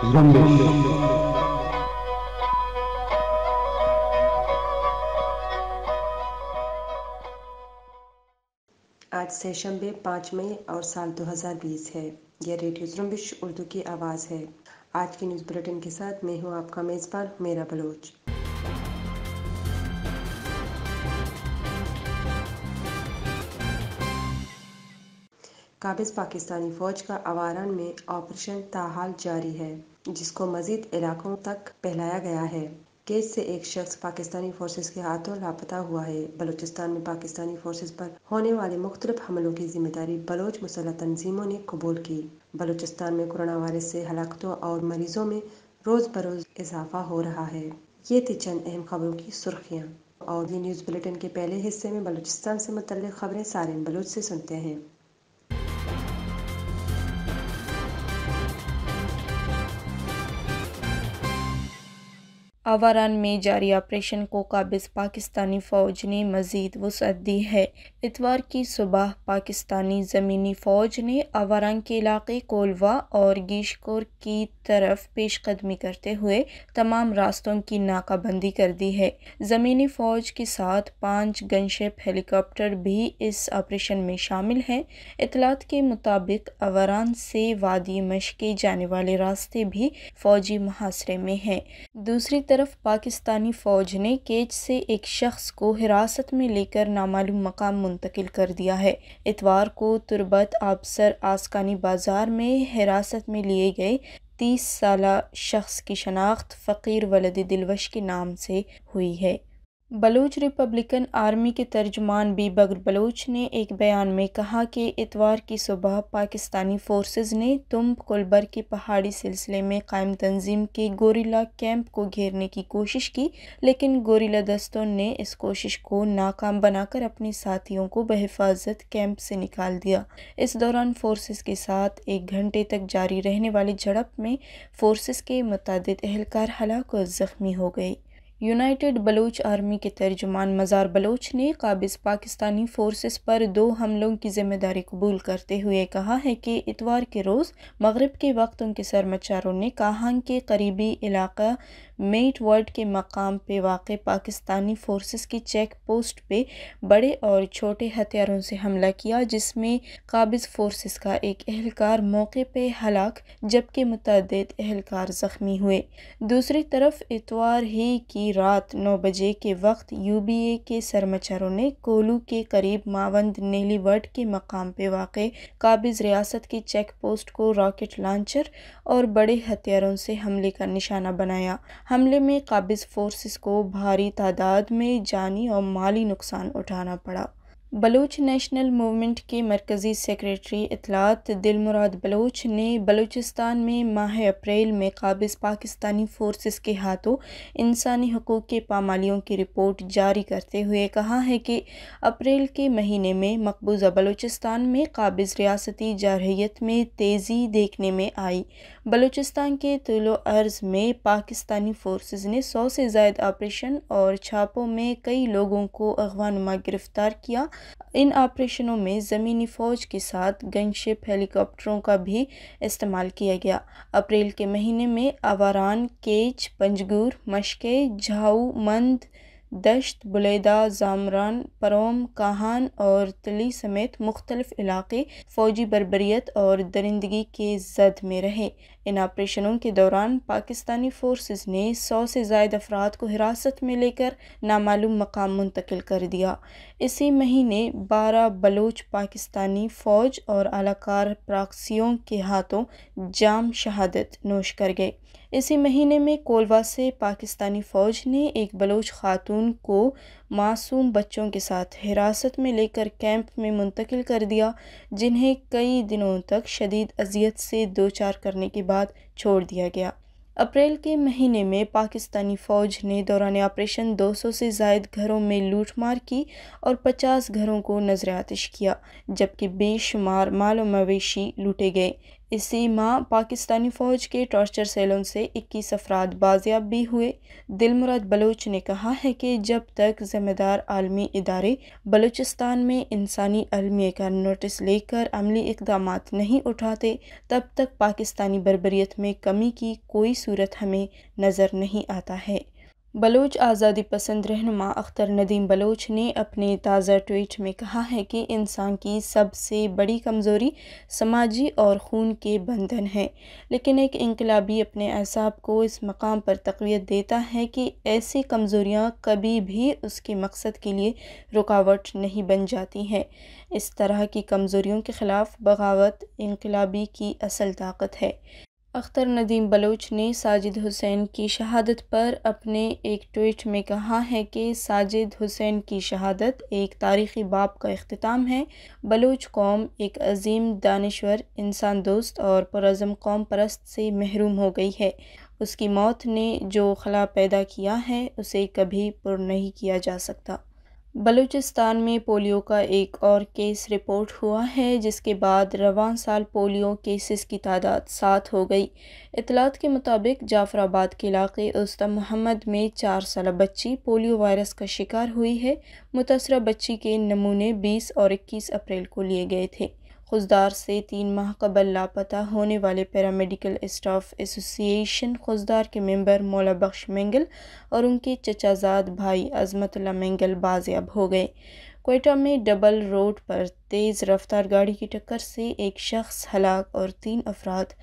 आज सेशन में पाँच मई और साल 2020 है यह रेडियो जुम्बिश उर्दू की आवाज़ है आज की न्यूज़ बुलेटिन के साथ मैं हूँ आपका मेज़बान मेरा बलोच काबिज पाकिस्तानी फौज का आवारान में ऑपरेशन ताहाल जारी है जिसको मजीद इलाकों तक फैलाया गया है केस से एक शख्स पाकिस्तानी फोर्सेस के हाथों लापता हुआ है बलूचिस्तान में पाकिस्तानी फोर्सेस पर होने वाले मुख्तलिफ हमलों की जिम्मेदारी बलोच मुसलह तनजीमों ने कबूल की बलूचिस्तान में कोरोना वायरस से हलाकतों और मरीजों में रोज़ बरोज़ इजाफा हो रहा है ये थी चंद अहम खबरों की सुर्खियाँ और ये न्यूज़ बुलेटिन के पहले हिस्से में बलूचिस्तान से मुतल खबरें सारे बलूच से सुनते हैं आवारान में जारी ऑपरेशन को काबिज पाकिस्तानी फ़ौज ने मज़ीद वसअत दी है इतवार की सुबह पाकिस्तानी ज़मीनी फ़ौज ने आवारान के इलाके कोलवा और गीशकोर की तरफ पेशकदमी करते हुए तमाम रास्तों की नाकाबंदी कर दी है ज़मीनी फ़ौज के साथ पाँच गनशेप हेलीकॉप्टर भी इस ऑपरेशन में शामिल हैं इतलात के मुताबिक आवारान से वादी मश के जाने वाले रास्ते भी फ़ौजी मुहासरे में हैं दूसरी तरफ तरफ पाकिस्तानी फ़ौज ने केज से एक शख्स को हिरासत में लेकर नामालूम मकाम मुंतकिल कर दिया है इतवार को तुरबत आबसर आसकानी बाज़ार में हिरासत में लिए गए तीस साल शख्स की शनाख्त फ़कीर वलद दिलवश के नाम से हुई है बलूच रिपब्लिकन आर्मी के तर्जमान बीबक बलूच ने एक बयान में कहा कि इतवार की सुबह पाकिस्तानी फोर्सेस ने तुम कुलबर के पहाड़ी सिलसिले में कायम तंजीम के गोरिल्ला कैंप को घेरने की कोशिश की लेकिन गोरिल्ला दस्तों ने इस कोशिश को नाकाम बनाकर अपने साथियों को बहिफाजत कैंप से निकाल दिया इस दौरान फोर्सेज के साथ एक घंटे तक जारी रहने वाली झड़प में फोर्स के मुतद एहलकार हलाक और ज़ख्मी हो गए यूनाइटेड बलोच आर्मी के तर्जुमान मज़ार बलोच ने काबिज़ पाकिस्तानी फोर्सेस पर दो हमलों की जिम्मेदारी कबूल करते हुए कहा है कि इतवार के रोज़ मगरब के वक्त उनके सरमचारों ने काहांग के करीबी इलाका मेट वर्ल्ड के मकाम पे वाक़ पाकिस्तानी फ़ोर्सेस की चेक पोस्ट पे बड़े और छोटे हथियारों से हमला किया जिसमें काबिज फोर्सेस का एक अहलकार मौके पे हलाक जबकि मुतद अहलकार ज़ख्मी हुए दूसरी तरफ इतवार ही की रात नौ बजे के वक्त यू बी ए के सरमाचारों ने कोलू के करीब मावंद नीली वर्ड के मकाम पे वाक़ काबिज रियासत की चेक पोस्ट को रॉकेट लॉन्चर और बड़े हथियारों से हमले का निशाना बनाया हमले में काबिज़ फोर्सेस को भारी तादाद में जानी और माली नुकसान उठाना पड़ा बलूच नेशनल मूवमेंट के मरकज़ी सेक्रेटरी इतलात दिलमुराद बलोच ने बलूचिस्तान में माह अप्रैल में काबिज पाकिस्तानी फोर्सेस के हाथों इंसानी हकूक़ के पामालियों की रिपोर्ट जारी करते हुए कहा है कि अप्रैल के महीने में मकबूजा बलूचिस्तान में काबिज रियासती जारहीत में तेज़ी देखने में आई बलूचिस्तान के तुलो अर्ज में पाकिस्तानी फोर्स ने सौ से जायद ऑपरेशन और छापों में कई लोगों को अगवानुमा गिरफ़्तार किया इन ऑपरेशनों में ज़मीनी फ़ौज के साथ गनशिप हेलीकॉप्टरों का भी इस्तेमाल किया गया अप्रैल के महीने में आवारान केच पंजगूर मशके झाऊ मंद दश्त बुलेदा जामरान परोम काहान और तली समेत मुख्तलिफ इलाके फ़ौजी बरबरीत और दरिंदगी के जद में रहे इन ऑपरेशनों के दौरान पाकिस्तानी फोर्सेस ने सौ से जायद अफराद को हिरासत में लेकर नामालूम मकाम मुंतकिल कर दिया इसी महीने बारह बलोच पाकिस्तानी फ़ौज और अलाकार प्राक्सियों के हाथों जाम शहादत नोश कर गए इसी महीने में कोलवा से पाकिस्तानी फ़ौज ने एक बलोच खातून को मासूम बच्चों के साथ हिरासत में लेकर कैंप में मुंतकिल कर दिया जिन्हें कई दिनों तक शदीद अजियत से दो चार करने के बाद छोड़ दिया गया अप्रैल के महीने में पाकिस्तानी फ़ौज ने दौरान ऑपरेशन 200 से जायद घरों में लूटमार की और 50 घरों को नजर आतिश किया जबकि बेशुमार माल मवेशी लूटे गए इसी माह पाकिस्तानी फ़ौज के टॉर्चर सेलों से 21 अफराद बाजियाब भी हुए दिलमुराद बलोच ने कहा है कि जब तक ज़िम्मेदार आलमी इदारे बलूचिस्तान में इंसानी अलमिया का नोटिस लेकर अमली इकदाम नहीं उठाते तब तक पाकिस्तानी बरबरीत में कमी की कोई सूरत हमें नज़र नहीं आता है बलोच आज़ादी पसंद रहनमा अख्तर नदीम बलोच ने अपने ताज़ा ट्वीट में कहा है कि इंसान की सबसे बड़ी कमज़ोरी समाजी और खून के बंधन है लेकिन एक इनकलाबी अपने एसाब को इस मकाम पर तकवीत देता है कि ऐसी कमज़ोरियाँ कभी भी उसके मकसद के लिए रुकावट नहीं बन जाती हैं इस तरह की कमज़ोरियों के ख़िलाफ़ बगावत इनकलाबी की असल ताकत है अख्तर नदीम बलोच ने साजिद हुसैन की शहादत पर अपने एक ट्वीट में कहा है कि साजिद हुसैन की शहादत एक तारीख़ी बाप का अख्ताम है बलोच कौम एक अजीम दानश्वर इंसान दोस्त और पुरज़म कौम परस्त से महरूम हो गई है उसकी मौत ने जो खला पैदा किया है उसे कभी पुर नहीं किया जा सकता बलूचिस्तान में पोलियो का एक और केस रिपोर्ट हुआ है जिसके बाद रवान साल पोलियो केसेस की तादाद सात हो गई इतलात के मुताबिक जाफराबाद के इलाके उस्ता मोहम्मद में चार साल बच्ची पोलियो वायरस का शिकार हुई है मुतासरा बच्ची के नमूने 20 और 21 अप्रैल को लिए गए थे खुजदार से तीन माह कबल लापता होने वाले पैरामेडिकल स्टाफ एसोसिएशन खुजदार के मेंबर मौला बख्श मेंगल और उनके चचाजाद भाई अजमतुल्ला मेंगल बाजियाब हो गए कोयटा में डबल रोड पर तेज़ रफ्तार गाड़ी की टक्कर से एक शख्स हलाक और तीन अफराद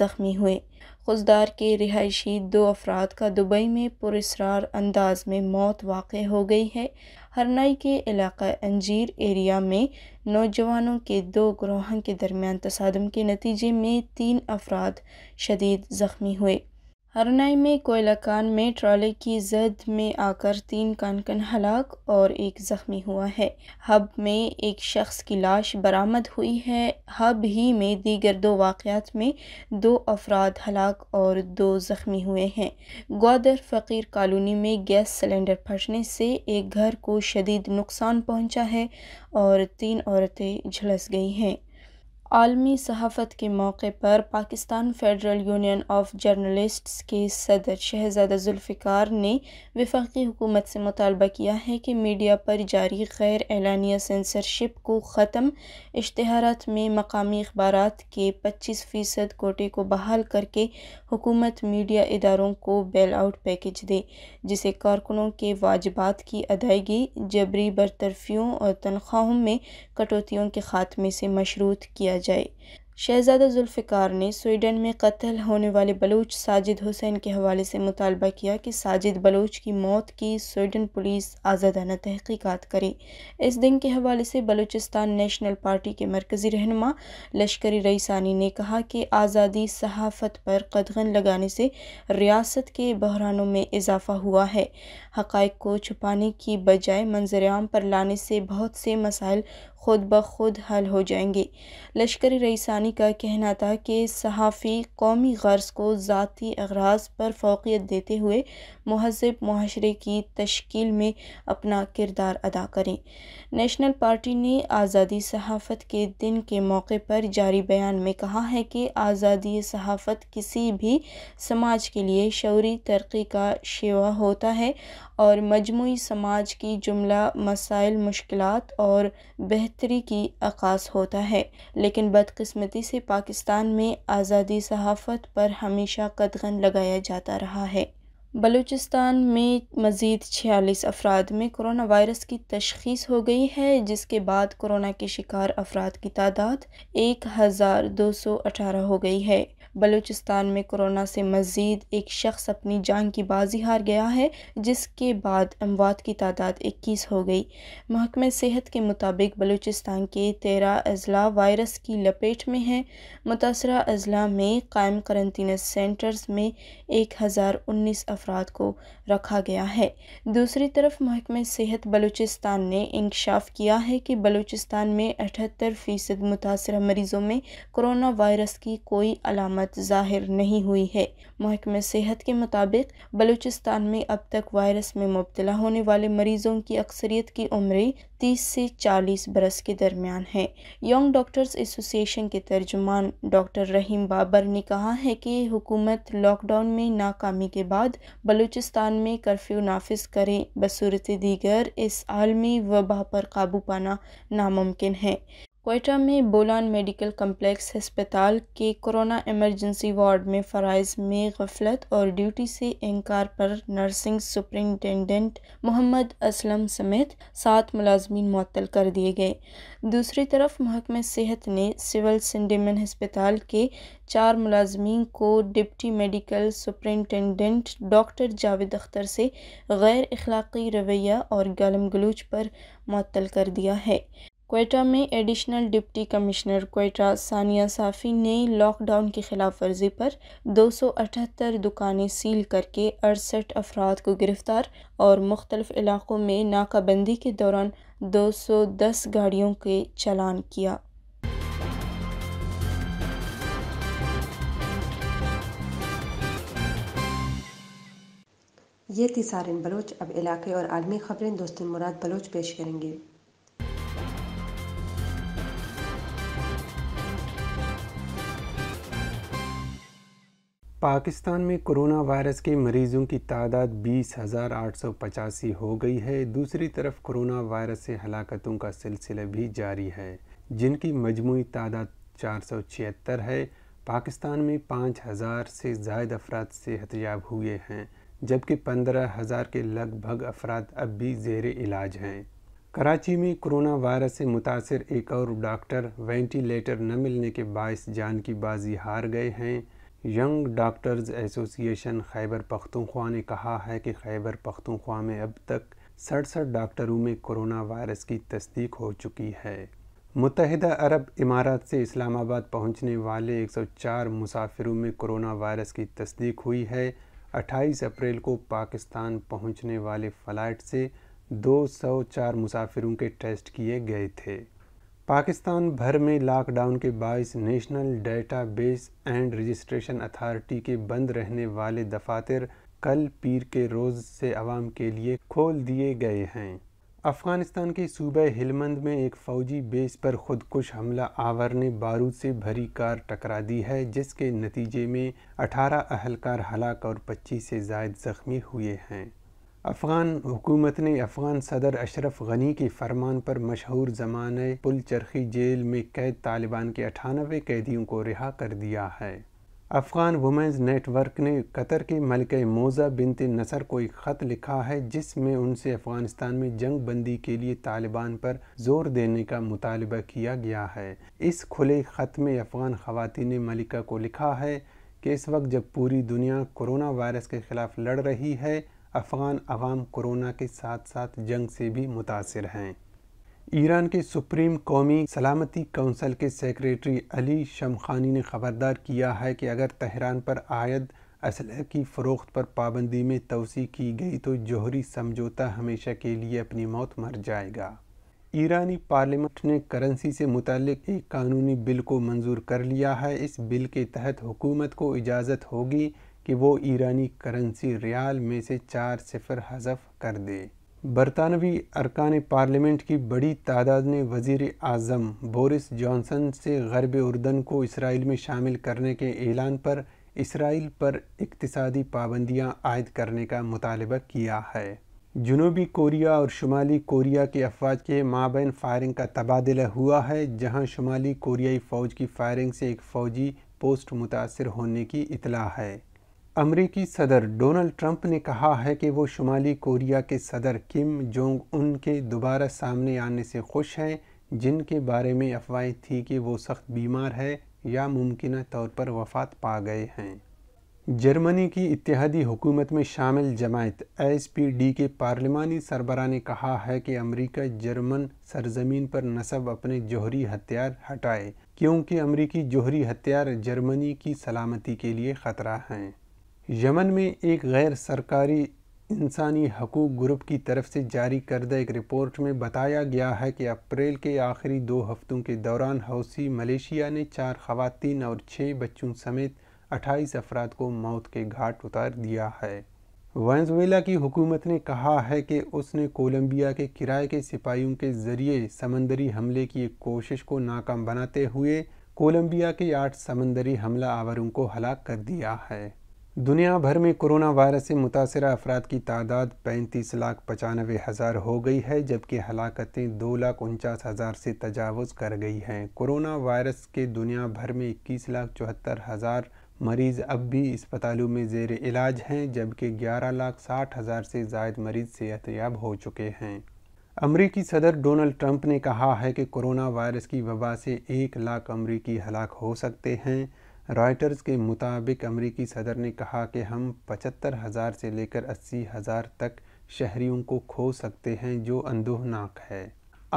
ज़ख्मी हुए खुजदार के रिहायशी दो अफराद का दुबई में पुरसरार अंदाज में मौत वाक़ हो गई है हरनाई के इलाका अंजीर एरिया में नौजवानों के दो ग्रोहों के दरमियान तसादम के नतीजे में तीन अफराद शदीद ज़ख्मी हुए हरनाई में कोयला कान में ट्रॉले की जद में आकर तीन कानकन हलाक और एक जख्मी हुआ है हब में एक शख्स की लाश बरामद हुई है हब ही में दीगर दो वाक़ात में दो अफराद हलाक और दो जख्मी हुए हैं ग्वादर फ़कीर कॉलोनी में गैस सिलेंडर फटने से एक घर को शदीद नुकसान पहुंचा है और तीन औरतें झुलस गई हैं आलमी सहाफ़त के मौके पर Pakistan federal union of journalists के सदर शहजादा जुल्फ़िकार ने वफाकी हुकूमत से मुतालबा किया है कि मीडिया पर जारी गैर एलानिया सेंसरशिप को ख़त्म इश्तहारात में मकामी अखबार के पच्चीस फ़ीसद कोटे को बहाल करके हुकूमत मीडिया इदारों को बेल आउट पैकेज दे जिसे कारकुनों के वाजबात की अदायगी जबरी बरतरफियों और तनख्वाहों में कटौतियों के ख़ात्मे से मशरूत किया जाए शहज़ादा जुल्फ़िकार ने स्वीडन में कत्ल होने वाले बलूच साजिद हुसैन के हवाले से मुतालबा किया कि साजिद बलूच की मौत की स्वीडन पुलिस आज़ादाना तहकीकात करे इस दिन के हवाले से बलूचिस्तान नेशनल पार्टी के मरकज़ी रहनमा लश्करी रईसानी ने कहा कि आज़ादी सहाफ़त पर कदगन लगाने से रियासत के बहरानों में इजाफ़ा हुआ है हक़ को छुपाने की बजाय मंजर आम पर लाने से बहुत से मसाइल खुद ब खुद हल हो जाएंगे लश्कर रईसानी का कहना था कि सहाफ़ी कौमी गर्ज को ज़ाती अगराज पर फोकियत देते हुए महजब माशरे की तश्कील में अपना किरदार अदा करें नेशनल पार्टी ने आज़ादी सहाफ़त के दिन के मौके पर जारी बयान में कहा है कि आज़ादी सहाफ़त किसी भी समाज के लिए शौरी तरक्की का शेवा होता है और मजमू समाज की जुमला मसाइल मुश्किल और बेहतरी की अकास होता है लेकिन बदकस्मती से पाकिस्तान में आज़ादी सहाफ़त पर हमेशा कदगन लगाया जाता रहा है बलूचिस्तान में मज़ीद छियालीस अफराद में कोरोना वायरस की तशखीस हो गई है जिसके बाद कोरोना के शिकार अफराद की तादाद एक हज़ार दो सौ अठारह हो गई है बलूचिस्तान में कोरोना से मज़ीद एक शख्स अपनी जान की बाजी हार गया है जिसके बाद अमवात की तादाद इक्कीस हो गई महकमे सेहत के मुताबिक बलूचिस्तान के तेरह अजला वायरस की लपेट में हैं मुतासर अजला में कायम करंतना सेंटर्स में एक हज़ार उन्नीस अफराद को रखा गया है दूसरी तरफ महकमे सेहत बलूचिस्तान ने इंकशाफ किया है कि बलूचिस्तान में अठहत्तर फ़ीसद मुतासर मरीज़ों में कोरोना वायरस की कोई अलामत वफात जाहिर नहीं हुई है महकमे सेहत के मुताबिक बलूचिस्तान में अब तक वायरस में मुबतला होने वाले मरीजों की अक्सरियत की उम्र 30 से 40 बरस के दरमियान है यंग डॉक्टर्स एसोसिएशन के तर्जुमान डॉक्टर रहीम बाबर ने कहा है कि हुकूमत लॉकडाउन में नाकामी के बाद बलूचिस्तान में कर्फ्यू नाफिज करें बसूरत दीगर इस आलमी वबा पर काबू पाना नामुमकिन है कोयटा में बोलान मेडिकल कम्प्लेक्स हस्पताल के कोरोना इमरजेंसी वार्ड में फ़राइज़ में गफलत और ड्यूटी से इनकार पर नर्सिंग सुप्रिंटेंडेंट मोहम्मद असलम समेत सात मुलाजमी मअतल कर दिए गए दूसरी तरफ महकमे सेहत ने सिविल सिंडेमन हस्पताल के चार मुलाजमी को deputy medical superintendent doctor Javed Akhtar से गैर अखलाक़ी रवैया और गलम गलूच पर मअतल कर दिया है कोयटा में additional deputy commissioner Quetta Sania Safi ने लॉकडाउन की खिलाफ वर्जी पर दो सौ अठहत्तर दुकानें सील करके अड़सठ अफराद को गिरफ़्तार और मुख्तलिफ इलाक़ों में नाकाबंदी के दौरान दो सौ दस गाड़ियों के चलान किया ये थी सारिन बलोच अब इलाके और आलमी खबरें दोस्ती मुराद बलोच पेश करेंगे पाकिस्तान में कोरोना वायरस के मरीजों की तादाद बीस हज़ार आठ सौ पचासी हो गई है दूसरी तरफ कोरोना वायरस से हलाकतों का सिलसिला भी जारी है जिनकी मजमू तादाद चार सौ छिहत्तर है पाकिस्तान में पाँच हज़ार से जायद अफराद सेहतयाब हुए हैं जबकि पंद्रह हज़ार के लगभग अफराद अब भी जेर इलाज हैं कराची में कोरोना वायरस से मुतासर एक और डॉक्टर वेंटिलेटर न मिलने के बायस जान की बाजी हार गए हैं young doctors association Khyber Pakhtunkhwa ने कहा है कि खैबर पख्तूनख्वा में अब तक सड़सठ डॉक्टरों में कोरोना वायरस की तस्दीक हो चुकी है मुतहदा अरब इमारात से इस्लामाबाद पहुंचने वाले 104 मुसाफिरों में कोरोना वायरस की तस्दीक हुई है 28 अप्रैल को पाकिस्तान पहुंचने वाले फ़्लाइट से 204 मुसाफिरों के टेस्ट किए गए थे पाकिस्तान भर में लॉकडाउन के बायस national database and registration authority के बंद रहने वाले दफातर कल पीर के रोज़ से आवाम के लिए खोल दिए गए हैं अफ़गानिस्तान के सूबे हिलमंद में एक फ़ौजी बेस पर खुदकुश हमला आवर ने बारूद से भरी कार टकरा दी है जिसके नतीजे में 18 अहलकार हलाक और 25 से जायद ज़ख्मी हुए हैं अफ़गान हुकूमत ने अफ़गान सदर अशरफ गनी के फरमान पर मशहूर जमान पुल चरखी जेल में कैद तालिबान के अठानवे कैदियों को रिहा कर दिया है अफ़गान वुमेंस नेटवर्क ने कतर के मलिक मोज़ा बिनत नसर को एक ख़त लिखा है जिसमें उनसे अफ़गानिस्तान में जंग बंदी के लिए तालिबान पर जोर देने का मुतालबा किया गया है इस खुले ख़त में अफ़गान ने मलिका को लिखा है कि इस वक्त जब पूरी दुनिया कोरोना वायरस के ख़िलाफ़ लड़ रही है अफ़गान अवाम कोरोना के साथ साथ जंग से भी मुतासर हैं ईरान के सुप्रीम कौमी सलामती कौंसल के सेक्रेटरी अली शमखानी ने ख़बरदार किया है कि अगर तहरान पर आयद असलह की फ़रोख्त पर पाबंदी में तोसी की गई तो जौहरी समझौता हमेशा के लिए अपनी मौत मर जाएगा ईरानी पार्लियामेंट ने करेंसी से मुतल एक कानूनी बिल को मंजूर कर लिया है इस बिल के तहत हुकूमत को इजाज़त होगी कि वो ईरानी करेंसी रियाल में से चार सिफर हजफ कर दे बरतानवी अरकान पार्लियामेंट की बड़ी तादाद ने वजीर आज़म बोरिस जॉनसन से गरब उर्दन को इसराइल में शामिल करने के ऐलान पर इसराइल पर इकतदी पाबंदियाँ आयद करने का मुतालबा किया है जनूबी कोरिया और शुमाली कोरिया के अफवाज के माबेन फायरिंग का तबादला हुआ है जहाँ शुमाली कोरियाई फ़ौज की फायरिंग से एक फ़ौजी पोस्ट मुतासर होने की इतला है अमरीकी सदर डोनाल्ड ट्रंप ने कहा है कि वो शुमाली कोरिया के सदर किम जोंग उन के दोबारा सामने आने से खुश हैं जिनके बारे में अफवाहें थी कि वो सख्त बीमार है या मुमकिन तौर पर वफात पा गए हैं जर्मनी की इतिहादी हुकूमत में शामिल जमायत एस पी डी के पार्लिमानी सरबरा ने कहा है कि अमरीका जर्मन सरजमीन पर नसब अपने जोहरी हथियार हटाए क्योंकि अमरीकी जोहरी हथियार जर्मनी की सलामती के लिए ख़तरा हैं यमन में एक गैर सरकारी इंसानी हकूक़ ग्रुप की तरफ से जारी करदा एक रिपोर्ट में बताया गया है कि अप्रैल के आखिरी दो हफ्तों के दौरान हौसी मलेशिया ने चार खातन और छः बच्चों समेत अट्ठाईस अफराद को मौत के घाट उतार दिया है वेंजुएला की हुकूमत ने कहा है कि उसने कोलंबिया के किराए के सिपाहियों के ज़रिए समंदरी हमले की एक कोशिश को नाकाम बनाते हुए कोलंबिया के आठ समंदरी हमला आवरों को हलाक कर दिया है दुनिया भर में कोरोना वायरस से मुतासर अफराद की तादाद पैंतीस लाख पचानवे हज़ार हो गई है जबकि हलाकतें दो लाख उनचास हज़ार से तजावज़ कर गई हैं कोरोना वायरस के दुनिया भर में इक्कीस लाख चौहत्तर हज़ार मरीज़ अब भी अस्पतालों में जेर इलाज हैं जबकि ग्यारह लाख साठ हज़ार से जायद मरीज़ सेहतियाब हो चुके हैं अमरीकी सदर डोनाल्ड ट्रंप ने कहा है कि कोरोना वायरस की वबा से एक लाख अमरीकी हलाक हो सकते हैं रॉयटर्स के मुताबिक अमरीकी सदर ने कहा कि हम पचहत्तर हज़ार से लेकर अस्सी हज़ार तक शहरीों को खो सकते हैं जो अंदोहनाक है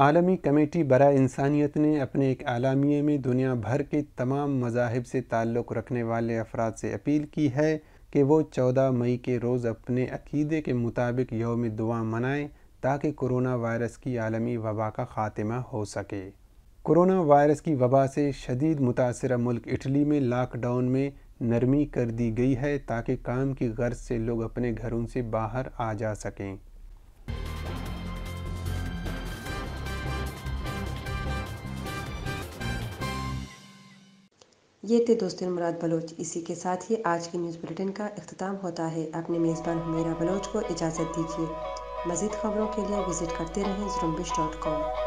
आलमी कमेटी बरा इंसानियत ने अपने एक आलामी में दुनिया भर के तमाम मजाहब से ताल्लुक़ रखने वाले अफराद से अपील की है कि वो चौदह मई के रोज़ अपने अकीदे के मुताबिक योम दुआ मनाएं ताकि कोरोना वायरस की आलमी वबा का ख़ात्मा हो सके कोरोना वायरस की वबा से शदीद मुतासर मुल्क इटली में लॉकडाउन में नरमी कर दी गई है ताकि काम की गर्ज से लोग अपने घरों से बाहर आ जा सकें ये थे दोस्तों मुराद बलोच इसी के साथ ही आज की न्यूज़ बुलेटिन का अख्ताम होता है अपने मेज़बान मेरा बलोच को इजाज़त दीजिए मज़ीद खबरों के लिए विज़िट करते रहें जुम्बिश डॉट कॉम